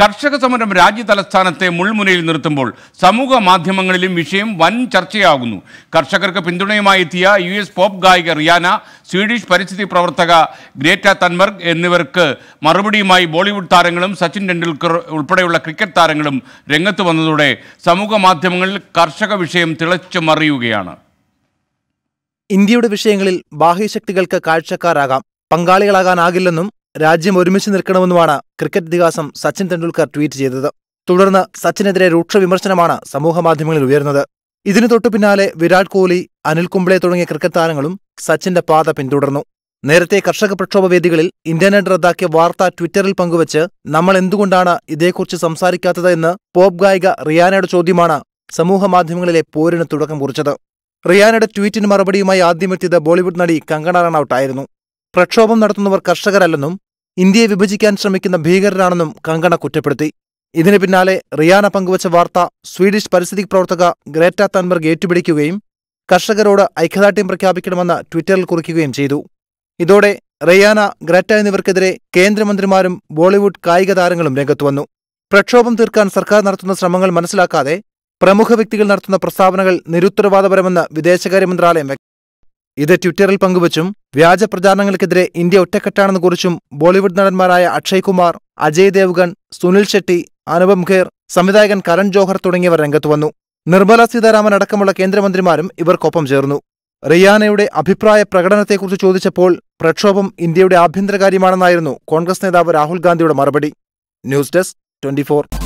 കർഷക സമരം രാജ്യ തലസ്ഥാനത്തെ മുൾമുനയിൽ നിർത്തുമ്പോൾ സമൂഹ മാധ്യമങ്ങളിലും വിഷയം വൻ ചർച്ചയാകുന്നു കർഷകർക്ക് പിന്തുണയുമായി എത്തിയ യു എസ് പോപ്പ് ഗായിക റിയാന സ്വീഡിഷ് പരിസ്ഥിതി പ്രവർത്തക ഗ്രേറ്റ തൻമർഗ് എന്നിവർക്ക് മറുപടിയുമായി ബോളിവുഡ് താരങ്ങളും സച്ചിൻ ടെണ്ടുൽക്കർ ഉൾപ്പെടെയുള്ള ക്രിക്കറ്റ് താരങ്ങളും രംഗത്ത് വന്നതോടെ സമൂഹ മാധ്യമങ്ങളിൽ കർഷക വിഷയം തിളച്ചു മറിയുകയാണ് ഇന്ത്യയുടെ വിഷയങ്ങളിൽ ബാഹ്യശക്തികൾക്ക് കാഴ്ചക്കാരാകാം പങ്കാളികളാകാനാകില്ലെന്നും രാജ്യം ഒരുമിച്ച് നിൽക്കണമെന്നുമാണ് ക്രിക്കറ്റ് ഇതിഹാസം സച്ചിൻ തെണ്ടുൽക്കർ ട്വീറ്റ് ചെയ്തത് തുടർന്ന് സച്ചിനെതിരെ രൂക്ഷ വിമർശനമാണ് സമൂഹമാധ്യമങ്ങളിൽ ഉയർന്നത് ഇതിനു തൊട്ടു പിന്നാലെ വിരാട് കോഹ്ലി അനിൽ കുംബ്ലെ തുടങ്ങിയ ക്രിക്കറ്റ് താരങ്ങളും സച്ചിന്റെ പാത പിന്തുടർന്നു നേരത്തെ കർഷക പ്രക്ഷോഭ വേദികളിൽ ഇന്റർനെറ്റ് റദ്ദാക്കിയ വാർത്ത ട്വിറ്ററിൽ പങ്കുവച്ച് നമ്മൾ എന്തുകൊണ്ടാണ് ഇതേക്കുറിച്ച് സംസാരിക്കാത്തത് എന്ന് പോപ്പ് ഗായിക റിയാനയുടെ ചോദ്യമാണ് സമൂഹമാധ്യമങ്ങളിലെ പോരിന് തുടക്കം കുറിച്ചത് റിയാനയുടെ ട്വീറ്റിന് മറുപടിയുമായി ആദ്യമെത്തിയത് ബോളിവുഡ് നടി കങ്കണ റണൌട്ടായിരുന്നു പ്രക്ഷോഭം നടത്തുന്നവർ കർഷകരല്ലെന്നും ഇന്ത്യയെ വിഭജിക്കാൻ ശ്രമിക്കുന്ന ഭീകരരാണെന്നും കങ്കണ കുറ്റപ്പെടുത്തി ഇതിനു പിന്നാലെ റിയാന പങ്കുവച്ച വാർത്ത സ്വീഡിഷ് പരിസ്ഥിതി പ്രവർത്തക ഗ്രേറ്റ തൻബർഗ് ഏറ്റുപിടിക്കുകയും കർഷകരോട് ഐക്യദാർഢ്യം പ്രഖ്യാപിക്കണമെന്ന് ട്വിറ്ററിൽ കുറിക്കുകയും ചെയ്തു ഇതോടെ റിയാന ഗ്രേറ്റ എന്നിവർക്കെതിരെ കേന്ദ്രമന്ത്രിമാരും ബോളിവുഡ് കായിക താരങ്ങളും രംഗത്തുവന്നു പ്രക്ഷോഭം തീർക്കാൻ സർക്കാർ നടത്തുന്ന ശ്രമങ്ങൾ മനസ്സിലാക്കാതെ പ്രമുഖ വ്യക്തികൾ നടത്തുന്ന പ്രസ്താവനകൾ നിരുത്തരവാദപരമെന്ന് വിദേശകാര്യ മന്ത്രാലയം ഇത് ട്വിറ്ററിൽ പങ്കുവച്ചും വ്യാജ പ്രചാരണങ്ങൾക്കെതിരെ ഇന്ത്യ ഒറ്റക്കെട്ടാണെന്ന് കുറിച്ചും ബോളിവുഡ് നടന്മാരായ അക്ഷയ് കുമാർ അജയ് ദേവ്ഗൺ സുനിൽ ഷെട്ടി അനുപം ഖേർ സംവിധായകൻ കരൺ ജോഹർ തുടങ്ങിയവർ വന്നു നിർമ്മല സീതാരാമൻ അടക്കമുള്ള കേന്ദ്രമന്ത്രിമാരും ഇവർക്കൊപ്പം ചേർന്നു റിയാനയുടെ അഭിപ്രായ പ്രകടനത്തെക്കുറിച്ച് ചോദിച്ചപ്പോൾ പ്രക്ഷോഭം ഇന്ത്യയുടെ ആഭ്യന്തരകാര്യമാണെന്നായിരുന്നു കോൺഗ്രസ് നേതാവ് രാഹുൽ ഗാന്ധിയുടെ മറുപടി ന്യൂസ് ഡെസ്ക് ട്വന്റി